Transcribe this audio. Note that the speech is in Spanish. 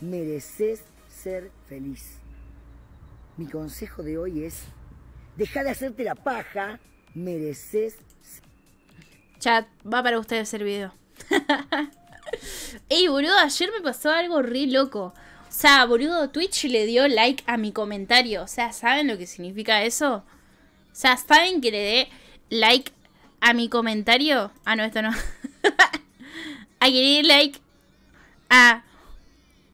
mereces ser feliz. Mi consejo de hoy es, deja de hacerte la paja, mereces... Chat, va para ustedes el video. Ey, boludo, ayer me pasó algo re loco. O sea, boludo, Twitch le dio like a mi comentario. O sea, ¿saben lo que significa eso? O sea, ¿saben que le dé like a mi comentario? Ah, no, esto no. a que le dé like a